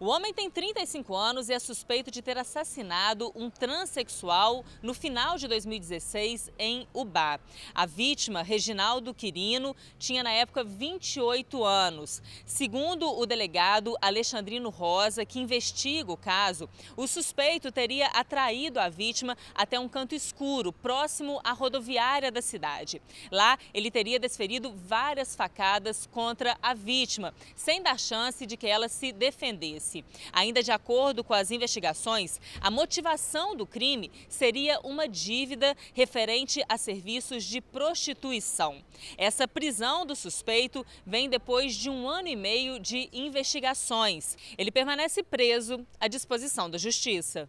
O homem tem 35 anos e é suspeito de ter assassinado um transexual no final de 2016 em Ubá. A vítima, Reginaldo Quirino, tinha na época 28 anos. Segundo o delegado Alexandrino Rosa, que investiga o caso, o suspeito teria atraído a vítima até um canto escuro, próximo à rodoviária da cidade. Lá, ele teria desferido várias facadas contra a vítima, sem dar chance de que ela se defendesse. Ainda de acordo com as investigações, a motivação do crime seria uma dívida referente a serviços de prostituição. Essa prisão do suspeito vem depois de um ano e meio de investigações. Ele permanece preso à disposição da Justiça.